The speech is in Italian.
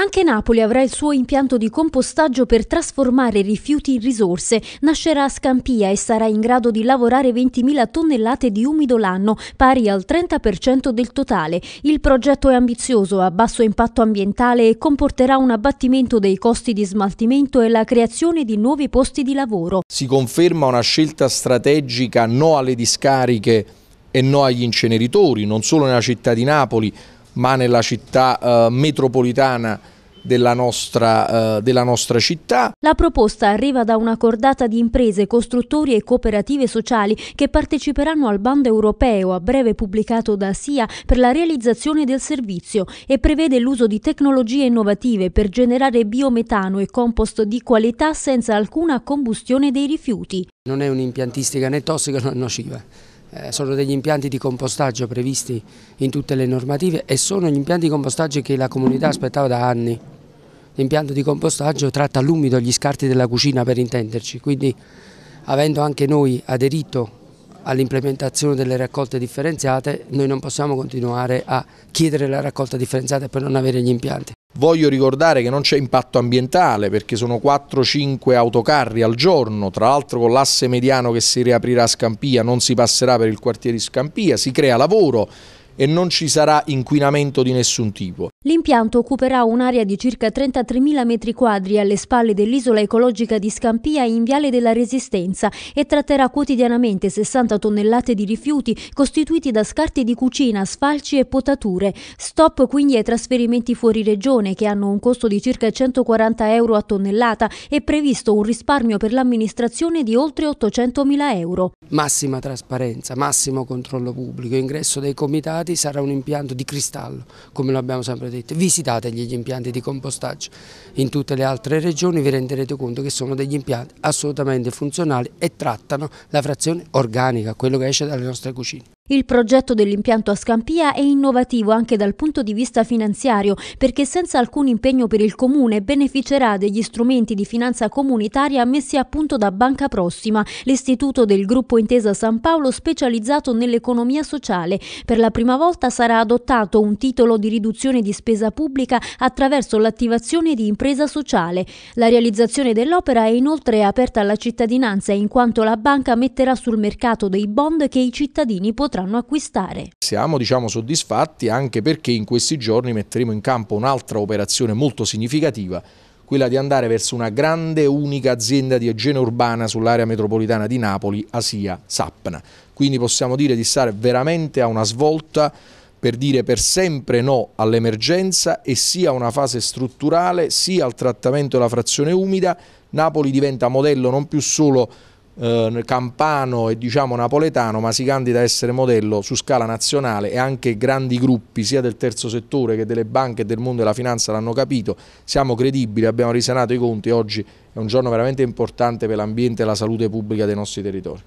Anche Napoli avrà il suo impianto di compostaggio per trasformare rifiuti in risorse. Nascerà a Scampia e sarà in grado di lavorare 20.000 tonnellate di umido l'anno, pari al 30% del totale. Il progetto è ambizioso, a basso impatto ambientale e comporterà un abbattimento dei costi di smaltimento e la creazione di nuovi posti di lavoro. Si conferma una scelta strategica no alle discariche e no agli inceneritori, non solo nella città di Napoli, ma nella città eh, metropolitana della nostra, eh, della nostra, città. La proposta arriva da una cordata di imprese, costruttori e cooperative sociali che parteciperanno al bando europeo a breve pubblicato da SIA per la realizzazione del servizio e prevede l'uso di tecnologie innovative per generare biometano e compost di qualità senza alcuna combustione dei rifiuti. Non è un'impiantistica né tossica né nociva eh, sono degli impianti di compostaggio previsti in tutte le normative e sono gli impianti di compostaggio che la comunità aspettava da anni. L'impianto di compostaggio tratta all'umido gli scarti della cucina per intenderci, quindi avendo anche noi aderito all'implementazione delle raccolte differenziate noi non possiamo continuare a chiedere la raccolta differenziata per non avere gli impianti. Voglio ricordare che non c'è impatto ambientale perché sono 4-5 autocarri al giorno, tra l'altro con l'asse mediano che si riaprirà a Scampia non si passerà per il quartiere di Scampia, si crea lavoro e non ci sarà inquinamento di nessun tipo. L'impianto occuperà un'area di circa 33.000 metri quadri alle spalle dell'isola ecologica di Scampia in Viale della Resistenza e tratterà quotidianamente 60 tonnellate di rifiuti costituiti da scarti di cucina, sfalci e potature. Stop quindi ai trasferimenti fuori regione che hanno un costo di circa 140 euro a tonnellata e previsto un risparmio per l'amministrazione di oltre 800.000 euro. Massima trasparenza, massimo controllo pubblico, ingresso dei comitati impianti sarà un impianto di cristallo, come lo abbiamo sempre detto. Visitate gli impianti di compostaggio in tutte le altre regioni, vi renderete conto che sono degli impianti assolutamente funzionali e trattano la frazione organica, quello che esce dalle nostre cucine. Il progetto dell'impianto a Scampia è innovativo anche dal punto di vista finanziario perché senza alcun impegno per il comune beneficerà degli strumenti di finanza comunitaria messi a punto da Banca Prossima, l'istituto del gruppo Intesa San Paolo specializzato nell'economia sociale. Per la prima volta sarà adottato un titolo di riduzione di spesa pubblica attraverso l'attivazione di impresa sociale. La realizzazione dell'opera è inoltre aperta alla cittadinanza in quanto la banca metterà sul mercato dei bond che i cittadini potranno potranno acquistare. Siamo diciamo, soddisfatti anche perché in questi giorni metteremo in campo un'altra operazione molto significativa quella di andare verso una grande unica azienda di igiene urbana sull'area metropolitana di Napoli, Asia Sapna. Quindi possiamo dire di stare veramente a una svolta per dire per sempre no all'emergenza e sia a una fase strutturale, sia al trattamento della frazione umida. Napoli diventa modello non più solo eh, campano e diciamo napoletano, ma si candida a essere modello su scala nazionale e anche grandi gruppi sia del terzo settore che delle banche e del mondo della finanza l'hanno capito, siamo credibili, abbiamo risanato i conti, oggi è un giorno veramente importante per l'ambiente e la salute pubblica dei nostri territori.